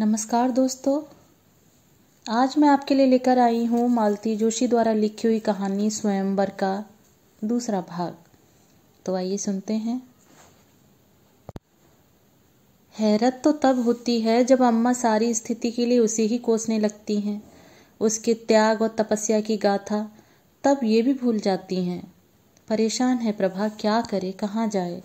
नमस्कार दोस्तों आज मैं आपके लिए लेकर आई हूँ मालती जोशी द्वारा लिखी हुई कहानी स्वयंवर का दूसरा भाग तो आइए सुनते हैं हैरत तो तब होती है जब अम्मा सारी स्थिति के लिए उसे ही कोसने लगती हैं उसके त्याग और तपस्या की गाथा तब ये भी भूल जाती हैं परेशान है प्रभा क्या करे कहाँ जाए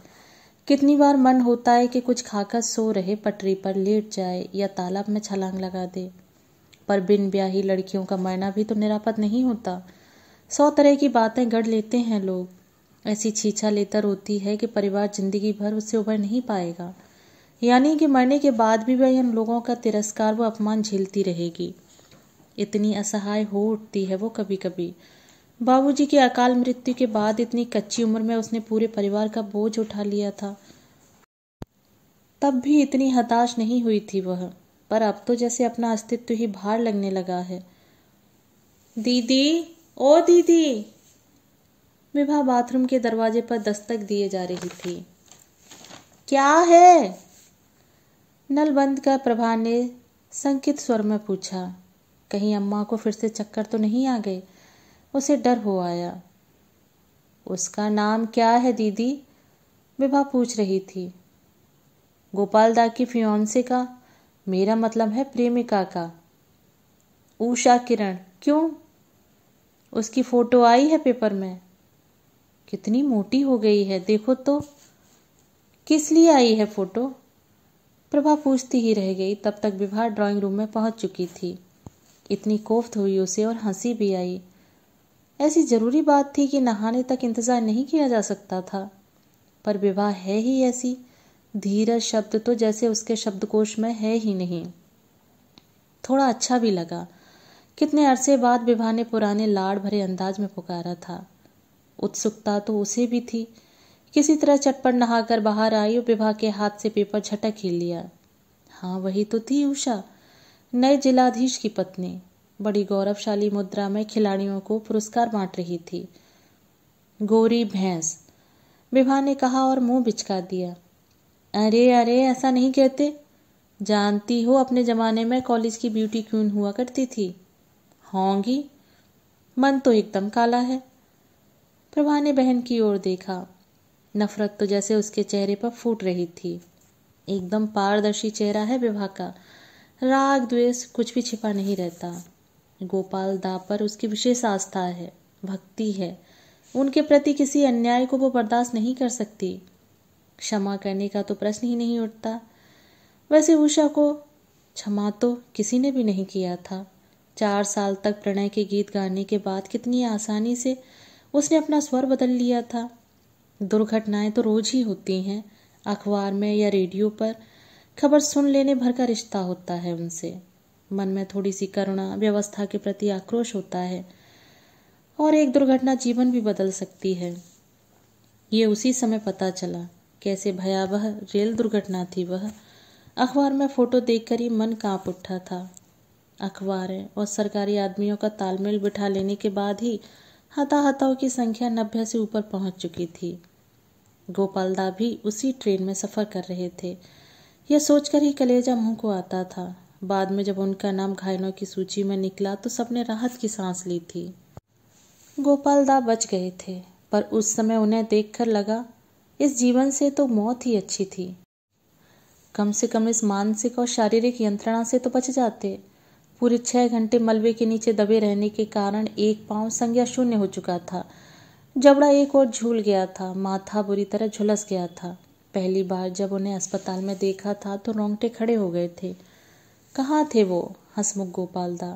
कितनी बार मन होता है कि कुछ खाकर सो रहे पटरी पर लेट जाए या तालाब में छलांग लगा दे पर बिन ब्याही लड़कियों का मरना भी तो निरापद नहीं होता सौ तरह की बातें गढ़ लेते हैं लोग ऐसी छीछा लेतर होती है कि परिवार जिंदगी भर उससे उभर नहीं पाएगा यानी कि मरने के बाद भी वह इन लोगों का तिरस्कार व अपमान झेलती रहेगी इतनी असहाय हो उठती है वो कभी कभी बाबूजी की अकाल मृत्यु के बाद इतनी कच्ची उम्र में उसने पूरे परिवार का बोझ उठा लिया था तब भी इतनी हताश नहीं हुई थी वह पर अब तो जैसे अपना अस्तित्व ही भार लगने लगा है दीदी ओ दीदी विभा बाथरूम के दरवाजे पर दस्तक दिए जा रही थी क्या है नल बंद कर प्रभा ने संकित स्वर में पूछा कहीं अम्मा को फिर से चक्कर तो नहीं आ गए उसे डर हो आया उसका नाम क्या है दीदी विभा पूछ रही थी गोपाल दा की फ्योन्से का मेरा मतलब है प्रेमिका का उषा किरण क्यों उसकी फोटो आई है पेपर में कितनी मोटी हो गई है देखो तो किस लिए आई है फोटो प्रभा पूछती ही रह गई तब तक विभा ड्राइंग रूम में पहुंच चुकी थी इतनी कोफ्त हुई उसे और हंसी भी आई ऐसी जरूरी बात थी कि नहाने तक इंतज़ार नहीं किया जा सकता था पर विवाह है ही ऐसी धीरज शब्द तो जैसे उसके शब्दकोश में है ही नहीं थोड़ा अच्छा भी लगा कितने अरसे बाद विवाह ने पुराने लाड़ भरे अंदाज में पुकारा था उत्सुकता तो उसे भी थी किसी तरह चटपट नहाकर बाहर आई और विवाह के हाथ से पेपर झटक ही लिया हाँ वही तो थी उषा नए जिलाधीश की पत्नी बड़ी गौरवशाली मुद्रा में खिलाड़ियों को पुरस्कार बांट रही थी गोरी भैंस विभा ने कहा और मुंह बिचका दिया अरे अरे ऐसा नहीं कहते जानती हो अपने जमाने में कॉलेज की ब्यूटी क्वीन हुआ करती थी होंगी मन तो एकदम काला है प्रभा ने बहन की ओर देखा नफरत तो जैसे उसके चेहरे पर फूट रही थी एकदम पारदर्शी चेहरा है विभा का राग द्वेष कुछ भी छिपा नहीं रहता गोपाल दा पर उसकी विशेष आस्था है भक्ति है उनके प्रति किसी अन्याय को वो बर्दाश्त नहीं कर सकती क्षमा करने का तो प्रश्न ही नहीं उठता वैसे उषा को क्षमा तो किसी ने भी नहीं किया था चार साल तक प्रणय के गीत गाने के बाद कितनी आसानी से उसने अपना स्वर बदल लिया था दुर्घटनाएं तो रोज ही होती हैं अखबार में या रेडियो पर खबर सुन लेने भर का रिश्ता होता है उनसे मन में थोड़ी सी करुणा व्यवस्था के प्रति आक्रोश होता है और एक दुर्घटना जीवन भी बदल सकती है ये उसी समय पता चला कैसे भयावह रेल दुर्घटना थी वह अखबार में फोटो देखकर ही मन कांप उठा था अखबार और सरकारी आदमियों का तालमेल बिठा लेने के बाद ही हताहताओं की संख्या नब्बे से ऊपर पहुंच चुकी थी गोपालदा भी उसी ट्रेन में सफ़र कर रहे थे यह सोचकर ही कलेजा मुंह को आता था बाद में जब उनका नाम घायलों की सूची में निकला तो सबने राहत की सांस ली थी गोपाल दा बच गए थे पर उस समय उन्हें देखकर लगा इस जीवन से तो मौत ही अच्छी थी कम से कम इस मानसिक और शारीरिक यंत्रणा से तो बच जाते पूरे छह घंटे मलबे के नीचे दबे रहने के कारण एक पांव संज्ञा शून्य हो चुका था जबड़ा एक और झूल गया था माथा बुरी तरह झुलस गया था पहली बार जब उन्हें अस्पताल में देखा था तो रोंगटे खड़े हो गए थे कहाँ थे वो हसमुख गोपाल दा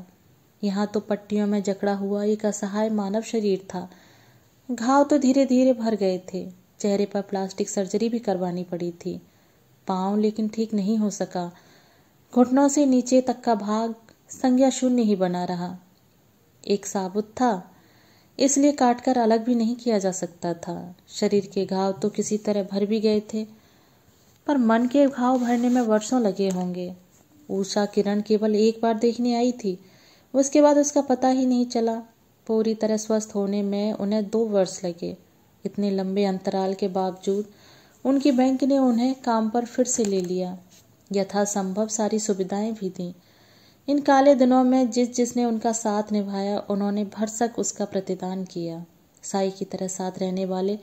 यहाँ तो पट्टियों में जकड़ा हुआ एक असहाय मानव शरीर था घाव तो धीरे धीरे भर गए थे चेहरे पर प्लास्टिक सर्जरी भी करवानी पड़ी थी पाँव लेकिन ठीक नहीं हो सका घुटनों से नीचे तक का भाग संज्ञा शून्य ही बना रहा एक साबुत था इसलिए काटकर अलग भी नहीं किया जा सकता था शरीर के घाव तो किसी तरह भर भी गए थे पर मन के घाव भरने में वर्षों लगे होंगे ऊषा किरण केवल एक बार देखने आई थी उसके बाद उसका पता ही नहीं चला पूरी तरह स्वस्थ होने में उन्हें दो वर्ष लगे इतने लंबे अंतराल के बावजूद उनकी बैंक ने उन्हें काम पर फिर से ले लिया यथासंभव सारी सुविधाएं भी दी इन काले दिनों में जिस जिसने उनका साथ निभाया उन्होंने भरसक उसका प्रतिदान किया साई की तरह साथ रहने वाले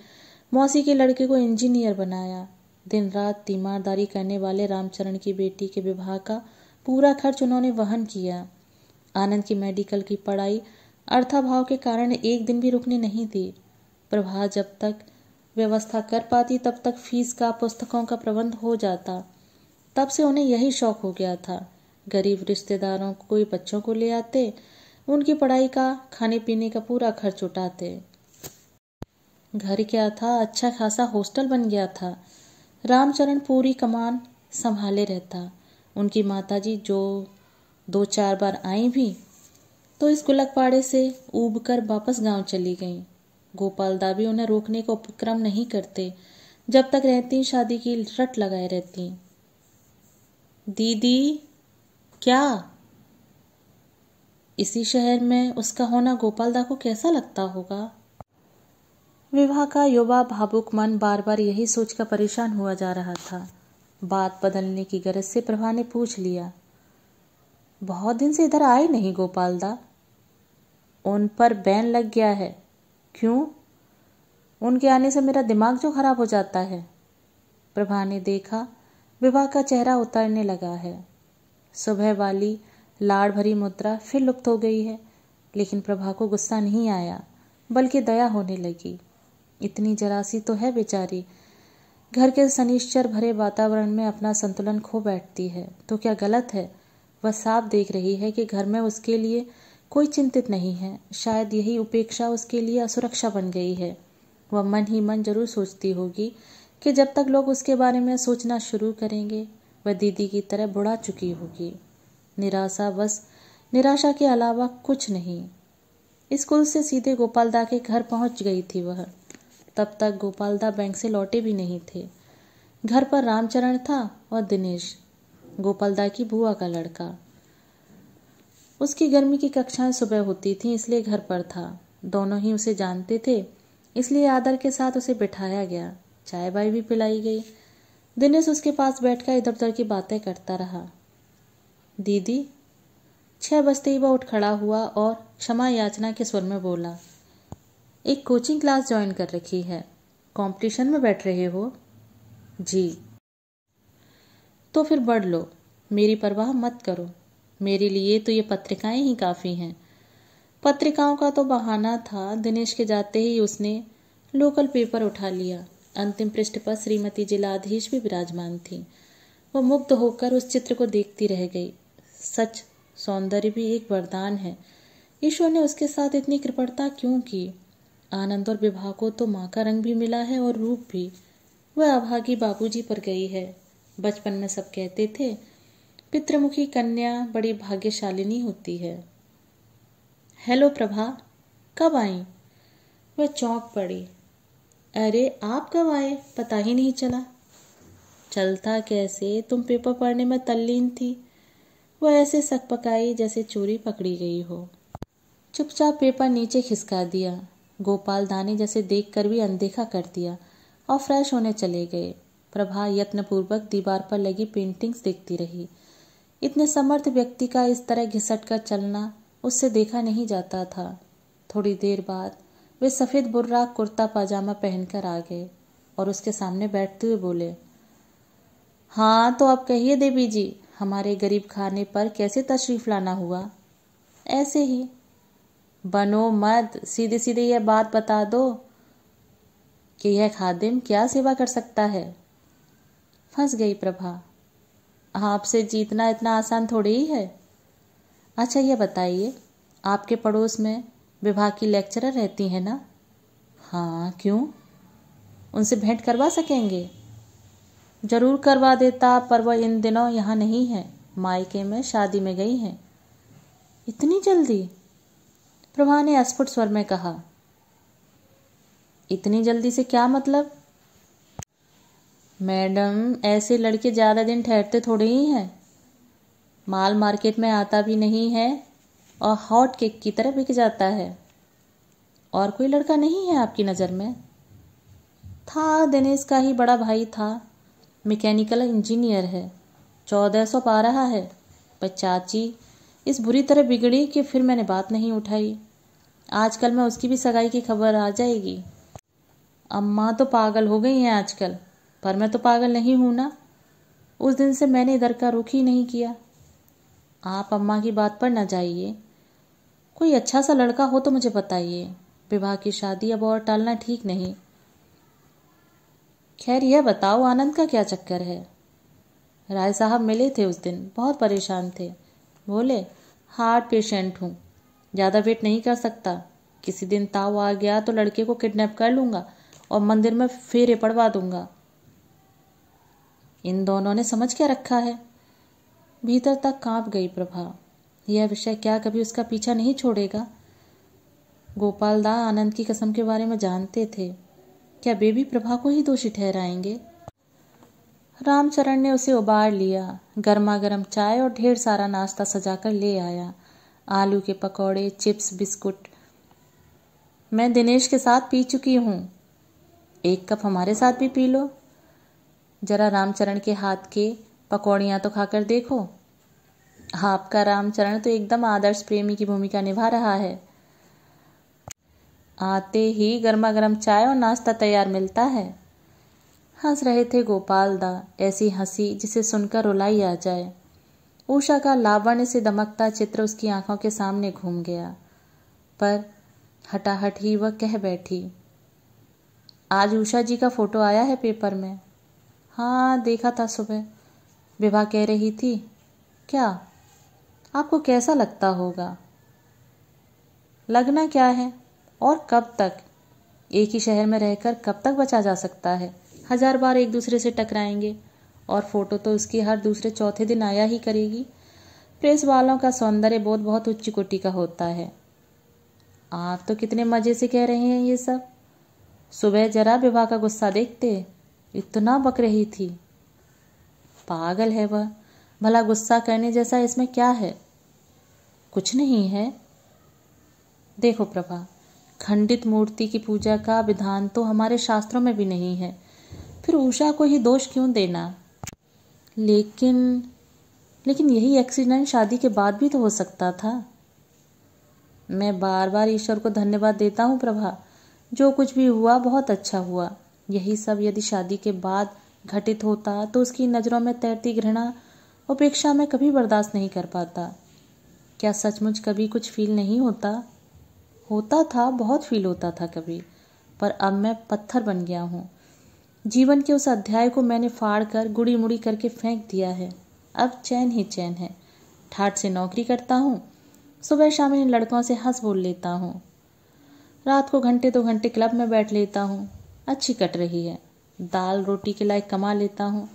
मौसी के लड़के को इंजीनियर बनाया दिन रात तीमारदारी करने वाले रामचरण की बेटी के विवाह का पूरा खर्च उन्होंने वहन किया आनंद की मेडिकल की पढ़ाई अर्थाभाव के कारण एक दिन भी रुकने नहीं थी प्रभा जब तक व्यवस्था कर पाती तब तक फीस का पुस्तकों का प्रबंध हो जाता तब से उन्हें यही शौक हो गया था गरीब रिश्तेदारों कोई बच्चों को ले आते उनकी पढ़ाई का खाने पीने का पूरा खर्च उठाते घर क्या था अच्छा खासा हॉस्टल बन गया था रामचरण पूरी कमान संभाले रहता उनकी माताजी जो दो चार बार आई भी तो इस गुलकपाड़े से ऊब कर वापस गांव चली गईं गोपाल दा भी उन्हें रोकने का उपक्रम नहीं करते जब तक रहती शादी की रट लगाए रहती दीदी क्या इसी शहर में उसका होना गोपाल दा को कैसा लगता होगा विवाह का युवा भावुक मन बार बार यही सोचकर परेशान हुआ जा रहा था बात बदलने की गरज से प्रभा ने पूछ लिया बहुत दिन से इधर आए नहीं गोपालदा उन पर बैन लग गया है क्यों उनके आने से मेरा दिमाग जो खराब हो जाता है प्रभा ने देखा विवाह का चेहरा उतरने लगा है सुबह वाली लाड़ भरी मुद्रा फिर लुप्त हो गई है लेकिन प्रभा को गुस्सा नहीं आया बल्कि दया होने लगी इतनी जरासी तो है बेचारी घर के शनिश्चर भरे वातावरण में अपना संतुलन खो बैठती है तो क्या गलत है वह साफ देख रही है कि घर में उसके लिए कोई चिंतित नहीं है शायद यही उपेक्षा उसके लिए असुरक्षा बन गई है वह मन ही मन जरूर सोचती होगी कि जब तक लोग उसके बारे में सोचना शुरू करेंगे वह दीदी की तरह बुढ़ा चुकी होगी निराशा बस निराशा के अलावा कुछ नहीं स्कूल से सीधे गोपालदा के घर पहुंच गई थी वह तब तक गोपालदा बैंक से लौटे भी नहीं थे घर पर रामचरण था और दिनेश गोपालदा की बुआ का लड़का उसकी गर्मी की कक्षाएं सुबह होती थी इसलिए घर पर था दोनों ही उसे जानते थे इसलिए आदर के साथ उसे बिठाया गया चाय बाई भी पिलाई गई दिनेश उसके पास बैठकर इधर उधर की बातें करता रहा दीदी छह बजते ही वह उठ खड़ा हुआ और क्षमा याचना के स्वर में बोला एक कोचिंग क्लास ज्वाइन कर रखी है कंपटीशन में बैठ रहे हो जी तो फिर बढ़ लो मेरी परवाह मत करो मेरे लिए तो ये पत्रिकाएं ही काफ़ी हैं पत्रिकाओं का तो बहाना था दिनेश के जाते ही उसने लोकल पेपर उठा लिया अंतिम पृष्ठ पर श्रीमती जिलाधीश भी विराजमान थी वो मुग्ध होकर उस चित्र को देखती रह गई सच सौंदर्य भी एक वरदान है ईश्वर ने उसके साथ इतनी कृपणता क्यों की आनंद और विभा को तो माँ का रंग भी मिला है और रूप भी वह अभागी बाबूजी पर गई है बचपन में सब कहते थे पितृमुखी कन्या बड़ी भाग्यशालिनी होती है हेलो प्रभा कब आई वह चौंक पड़ी अरे आप कब आए पता ही नहीं चला चलता कैसे तुम पेपर पढ़ने में तल्लीन थी वह ऐसे सक पकाई जैसे चोरी पकड़ी गई हो चुपचाप पेपर नीचे खिसका दिया गोपाल दानी जैसे देखकर भी अनदेखा कर दिया और फ्रेश होने चले गए प्रभा यत्नपूर्वक दीवार पर लगी पेंटिंग्स देखती रही इतने समर्थ व्यक्ति का इस तरह घिसट कर चलना उससे देखा नहीं जाता था थोड़ी देर बाद वे सफ़ेद बुर्रा कुर्ता पाजामा पहनकर आ गए और उसके सामने बैठते हुए बोले हाँ तो आप कहिए देवी जी हमारे गरीब खाने पर कैसे तशरीफ लाना हुआ ऐसे ही बनो मत सीधे सीधे यह बात बता दो कि यह खादिम क्या सेवा कर सकता है फंस गई प्रभा आपसे जीतना इतना आसान थोड़ी ही है अच्छा यह बताइए आपके पड़ोस में विभाग की लेक्चरर रहती हैं ना हाँ क्यों उनसे भेंट करवा सकेंगे जरूर करवा देता पर वह इन दिनों यहाँ नहीं है मायके में शादी में गई हैं इतनी जल्दी प्रभा ने अस्फुट स्वर में कहा इतनी जल्दी से क्या मतलब मैडम ऐसे लड़के ज़्यादा दिन ठहरते थोड़े ही हैं माल मार्केट में आता भी नहीं है और हॉट केक की तरह बिक जाता है और कोई लड़का नहीं है आपकी नज़र में था दिनेश का ही बड़ा भाई था मैकेनिकल इंजीनियर है चौदह सौ पा रहा है पर चाची इस बुरी तरह बिगड़ी कि फिर मैंने बात नहीं उठाई आजकल मैं उसकी भी सगाई की खबर आ जाएगी अम्मा तो पागल हो गई हैं आजकल पर मैं तो पागल नहीं हूं ना उस दिन से मैंने इधर का रुख ही नहीं किया आप अम्मा की बात पर ना जाइए कोई अच्छा सा लड़का हो तो मुझे बताइए विवाह की शादी अब और टालना ठीक नहीं खैर यह बताओ आनंद का क्या चक्कर है राय साहब मिले थे उस दिन बहुत परेशान थे बोले हार्ट पेशेंट हूँ ज़्यादा वेट नहीं कर सकता किसी दिन ताव आ गया तो लड़के को किडनैप कर लूँगा और मंदिर में फेरे पड़वा दूंगा इन दोनों ने समझ क्या रखा है भीतर तक कांप गई प्रभा यह विषय क्या कभी उसका पीछा नहीं छोड़ेगा गोपाल दा आनंद की कसम के बारे में जानते थे क्या बेबी प्रभा को ही दोषी ठहराएंगे रामचरण ने उसे उबार लिया गर्मा गर्म चाय और ढेर सारा नाश्ता सजाकर ले आया आलू के पकौड़े चिप्स बिस्कुट मैं दिनेश के साथ पी चुकी हूँ एक कप हमारे साथ भी पी लो जरा रामचरण के हाथ के पकौड़ियाँ तो खाकर देखो आपका रामचरण तो एकदम आदर्श प्रेमी की भूमिका निभा रहा है आते ही गर्मा गर्म चाय और नाश्ता तैयार मिलता है हंस रहे थे गोपाल दा ऐसी हंसी जिसे सुनकर रुलाई आ जाए उषा का लावण्य से दमकता चित्र उसकी आंखों के सामने घूम गया पर हटाहट ही वह कह बैठी आज उषा जी का फोटो आया है पेपर में हाँ देखा था सुबह विभा कह रही थी क्या आपको कैसा लगता होगा लगना क्या है और कब तक एक ही शहर में रहकर कब तक बचा जा सकता है हजार बार एक दूसरे से टकराएंगे और फोटो तो उसकी हर दूसरे चौथे दिन आया ही करेगी प्रेस वालों का सौंदर्य बोध बहुत उच्च कोटि का होता है आप तो कितने मजे से कह रहे हैं ये सब सुबह जरा विवाह का गुस्सा देखते इतना बक रही थी पागल है वह भला गुस्सा करने जैसा इसमें क्या है कुछ नहीं है देखो प्रभा खंडित मूर्ति की पूजा का विधान तो हमारे शास्त्रों में भी नहीं है फिर उषा को ही दोष क्यों देना लेकिन लेकिन यही एक्सीडेंट शादी के बाद भी तो हो सकता था मैं बार बार ईश्वर को धन्यवाद देता हूँ प्रभा जो कुछ भी हुआ बहुत अच्छा हुआ यही सब यदि शादी के बाद घटित होता तो उसकी नज़रों में तैरती घृणा उपेक्षा में कभी बर्दाश्त नहीं कर पाता क्या सचमुच कभी कुछ फील नहीं होता होता था बहुत फील होता था कभी पर अब मैं पत्थर बन गया हूँ जीवन के उस अध्याय को मैंने फाड़ कर गुड़ी मुड़ी करके फेंक दिया है अब चैन ही चैन है ठाट से नौकरी करता हूँ सुबह शाम इन लड़कों से हंस बोल लेता हूँ रात को घंटे दो घंटे क्लब में बैठ लेता हूँ अच्छी कट रही है दाल रोटी के लायक कमा लेता हूँ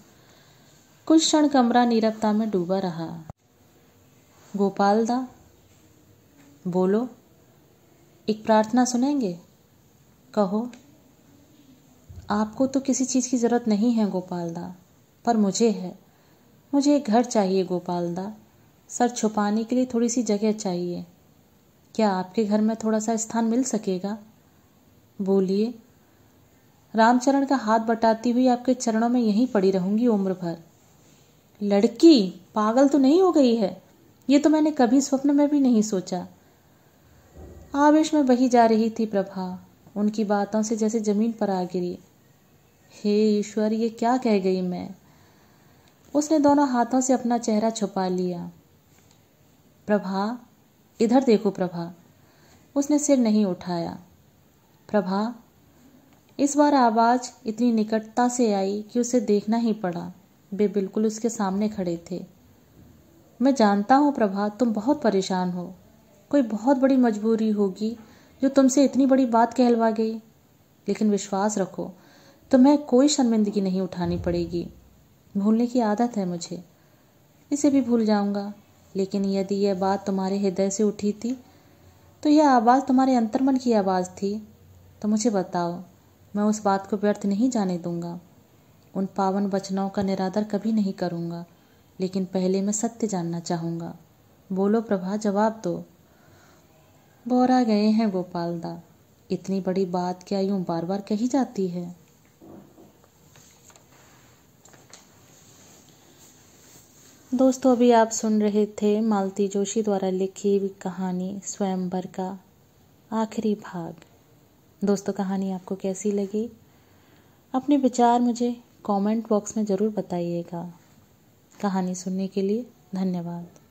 कुछ क्षण कमरा नीरवता में डूबा रहा गोपाल दा बोलो एक प्रार्थना सुनेंगे कहो आपको तो किसी चीज़ की ज़रूरत नहीं है गोपालदा पर मुझे है मुझे एक घर चाहिए गोपालदा सर छुपाने के लिए थोड़ी सी जगह चाहिए क्या आपके घर में थोड़ा सा स्थान मिल सकेगा बोलिए रामचरण का हाथ बटाती हुई आपके चरणों में यहीं पड़ी रहूंगी उम्र भर लड़की पागल तो नहीं हो गई है ये तो मैंने कभी स्वप्न में भी नहीं सोचा आवेश में बही जा रही थी प्रभा उनकी बातों से जैसे जमीन पर आ गिरी हे ईश्वर ये क्या कह गई मैं उसने दोनों हाथों से अपना चेहरा छुपा लिया प्रभा इधर देखो प्रभा उसने सिर नहीं उठाया प्रभा इस बार आवाज़ इतनी निकटता से आई कि उसे देखना ही पड़ा वे बिल्कुल उसके सामने खड़े थे मैं जानता हूँ प्रभा तुम बहुत परेशान हो कोई बहुत बड़ी मजबूरी होगी जो तुमसे इतनी बड़ी बात कहलवा गई लेकिन विश्वास रखो तो मैं कोई शर्मिंदगी नहीं उठानी पड़ेगी भूलने की आदत है मुझे इसे भी भूल जाऊंगा लेकिन यदि यह बात तुम्हारे हृदय से उठी थी तो यह आवाज़ तुम्हारे अंतर्मन की आवाज़ थी तो मुझे बताओ मैं उस बात को व्यर्थ नहीं जाने दूंगा उन पावन वचनों का निरादर कभी नहीं करूंगा लेकिन पहले मैं सत्य जानना चाहूंगा बोलो प्रभा जवाब दो बोरा गए हैं गोपालदा इतनी बड़ी बात क्या यूं बार बार कही जाती है दोस्तों अभी आप सुन रहे थे मालती जोशी द्वारा लिखी हुई कहानी स्वयंवर का आखिरी भाग दोस्तों कहानी आपको कैसी लगी अपने विचार मुझे कमेंट बॉक्स में ज़रूर बताइएगा कहानी सुनने के लिए धन्यवाद